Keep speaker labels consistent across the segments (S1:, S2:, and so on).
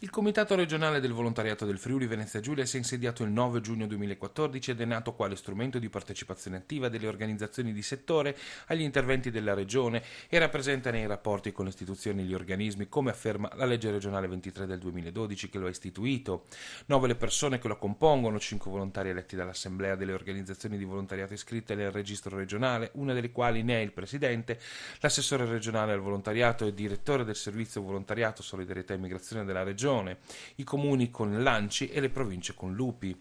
S1: Il Comitato regionale del volontariato del Friuli Venezia Giulia si è insediato il 9 giugno 2014 ed è nato quale strumento di partecipazione attiva delle organizzazioni di settore agli interventi della Regione e rappresenta nei rapporti con le istituzioni e gli organismi, come afferma la legge regionale 23 del 2012 che lo ha istituito. Nove le persone che lo compongono, cinque volontari eletti dall'Assemblea delle organizzazioni di volontariato iscritte nel registro regionale, una delle quali ne è il Presidente, l'assessore regionale al volontariato e direttore del servizio volontariato, solidarietà e immigrazione della Regione, regione, i comuni con lanci e le province con lupi.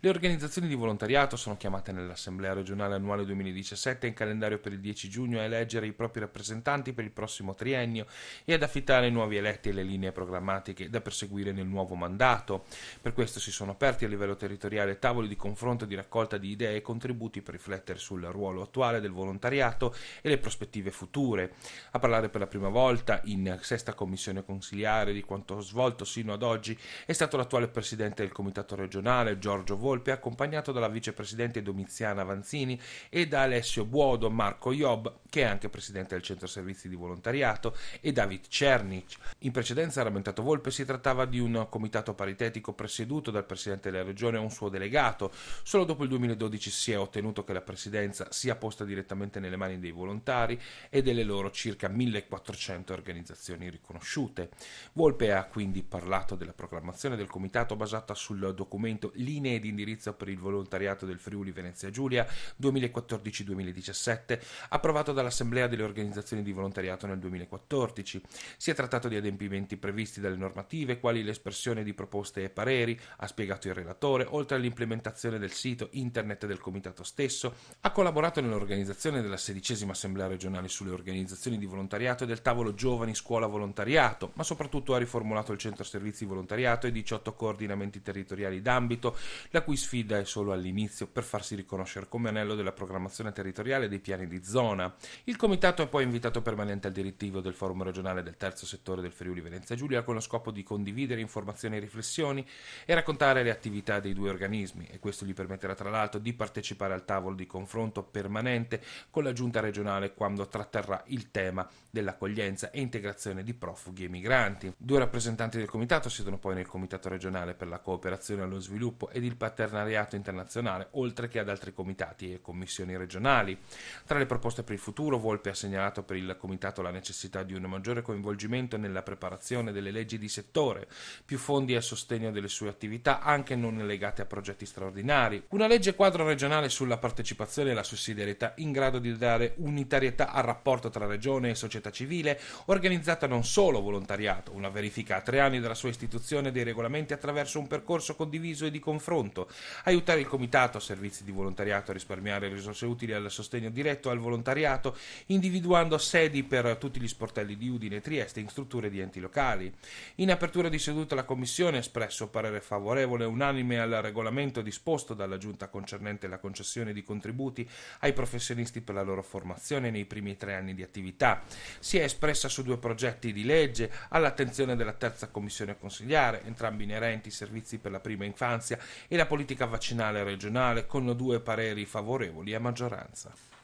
S1: Le organizzazioni di volontariato sono chiamate nell'Assemblea regionale annuale 2017 in calendario per il 10 giugno a eleggere i propri rappresentanti per il prossimo triennio e ad affittare ai nuovi eletti e le linee programmatiche da perseguire nel nuovo mandato. Per questo si sono aperti a livello territoriale tavoli di confronto e di raccolta di idee e contributi per riflettere sul ruolo attuale del volontariato e le prospettive future. A parlare per la prima volta in sesta commissione consiliare di quanto svolto sino ad oggi è stato l'attuale presidente del comitato regionale Giorgio Volpe, accompagnato dalla vicepresidente Domiziana Vanzini e da Alessio Buodo, Marco Iob, che è anche presidente del centro servizi di volontariato, e David Cernic. In precedenza, ha rammentato Volpe, si trattava di un comitato paritetico presieduto dal presidente della regione e un suo delegato. Solo dopo il 2012 si è ottenuto che la presidenza sia posta direttamente nelle mani dei volontari e delle loro circa 1400 organizzazioni riconosciute. Volpe ha quindi parlato parlato della proclamazione del comitato basata sul documento Linee di indirizzo per il volontariato del Friuli Venezia Giulia 2014-2017, approvato dall'Assemblea delle organizzazioni di volontariato nel 2014. Si è trattato di adempimenti previsti dalle normative, quali l'espressione di proposte e pareri, ha spiegato il relatore, oltre all'implementazione del sito internet del comitato stesso, ha collaborato nell'organizzazione della sedicesima Assemblea regionale sulle organizzazioni di volontariato e del tavolo Giovani Scuola Volontariato, ma soprattutto ha riformulato il centro servizi di volontariato e 18 coordinamenti territoriali d'ambito, la cui sfida è solo all'inizio per farsi riconoscere come anello della programmazione territoriale dei piani di zona. Il comitato è poi invitato permanente al direttivo del forum regionale del terzo settore del Friuli Venezia Giulia con lo scopo di condividere informazioni e riflessioni e raccontare le attività dei due organismi e questo gli permetterà tra l'altro di partecipare al tavolo di confronto permanente con la giunta regionale quando tratterrà il tema dell'accoglienza e integrazione di profughi e migranti. Due rappresentanti del comitato comitato siedono poi nel Comitato regionale per la cooperazione allo sviluppo ed il paternariato internazionale, oltre che ad altri comitati e commissioni regionali. Tra le proposte per il futuro, Volpe ha segnalato per il comitato la necessità di un maggiore coinvolgimento nella preparazione delle leggi di settore, più fondi a sostegno delle sue attività anche non legate a progetti straordinari, una legge quadro regionale sulla partecipazione e la sussidiarietà in grado di dare unitarietà al rapporto tra regione e società civile, organizzata non solo volontariato, una verifica a tre anni da della sua istituzione dei regolamenti attraverso un percorso condiviso e di confronto, aiutare il Comitato a servizi di volontariato a risparmiare risorse utili al sostegno diretto al volontariato, individuando sedi per tutti gli sportelli di Udine e Trieste in strutture di enti locali. In apertura di seduta la Commissione ha espresso parere favorevole unanime al regolamento disposto dalla Giunta concernente la concessione di contributi ai professionisti per la loro formazione nei primi tre anni di attività. Si è espressa su due progetti di legge all'attenzione della terza Commissione professione consigliare, entrambi inerenti ai servizi per la prima infanzia e la politica vaccinale regionale, con due pareri favorevoli a maggioranza.